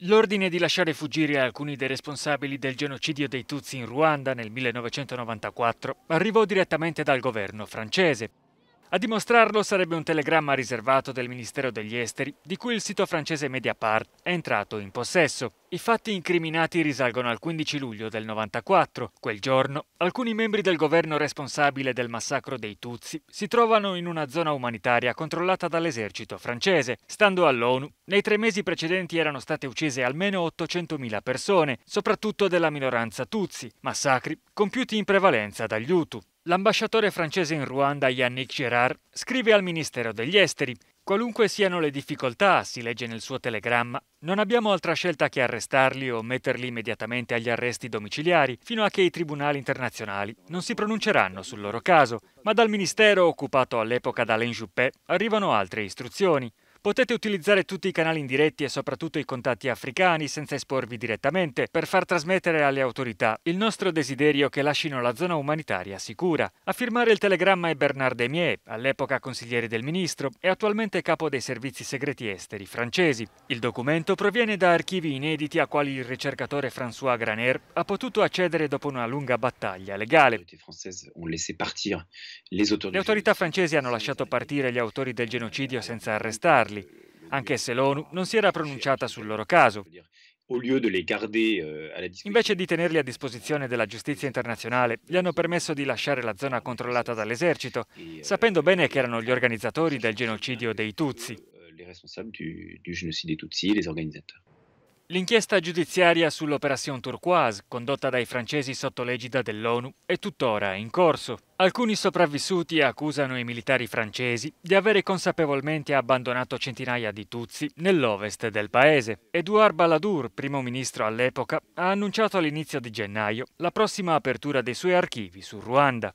L'ordine di lasciare fuggire alcuni dei responsabili del genocidio dei Tutsi in Ruanda nel 1994 arrivò direttamente dal governo francese, a dimostrarlo sarebbe un telegramma riservato del Ministero degli Esteri, di cui il sito francese Mediapart è entrato in possesso. I fatti incriminati risalgono al 15 luglio del 94. Quel giorno, alcuni membri del governo responsabile del massacro dei Tutsi si trovano in una zona umanitaria controllata dall'esercito francese. Stando all'ONU, nei tre mesi precedenti erano state uccise almeno 800.000 persone, soprattutto della minoranza Tutsi, massacri compiuti in prevalenza dagli Hutu. L'ambasciatore francese in Ruanda Yannick Gerard scrive al Ministero degli Esteri Qualunque siano le difficoltà, si legge nel suo telegramma, non abbiamo altra scelta che arrestarli o metterli immediatamente agli arresti domiciliari fino a che i tribunali internazionali non si pronunceranno sul loro caso, ma dal ministero occupato all'epoca da Alain Juppé arrivano altre istruzioni. Potete utilizzare tutti i canali indiretti e soprattutto i contatti africani senza esporvi direttamente per far trasmettere alle autorità il nostro desiderio che lasciano la zona umanitaria sicura. A firmare il telegramma è Bernard Demier, all'epoca consigliere del ministro e attualmente capo dei servizi segreti esteri francesi. Il documento proviene da archivi inediti a quali il ricercatore François Graner ha potuto accedere dopo una lunga battaglia legale. Le autorità francesi hanno lasciato partire gli autori del genocidio senza arrestarli rimandarli, anche se l'ONU non si era pronunciata sul loro caso. Euh, Invece di tenerli a disposizione della giustizia internazionale, gli hanno permesso di lasciare la zona controllata dall'esercito, euh, sapendo bene che erano gli organizzatori del genocidio dei Tutsi. Euh, L'inchiesta giudiziaria sull'Operazione Turquoise, condotta dai francesi sotto l'egida dell'ONU, è tuttora in corso. Alcuni sopravvissuti accusano i militari francesi di avere consapevolmente abbandonato centinaia di Tutsi nell'ovest del paese. Edouard Balladur, primo ministro all'epoca, ha annunciato all'inizio di gennaio la prossima apertura dei suoi archivi su Ruanda.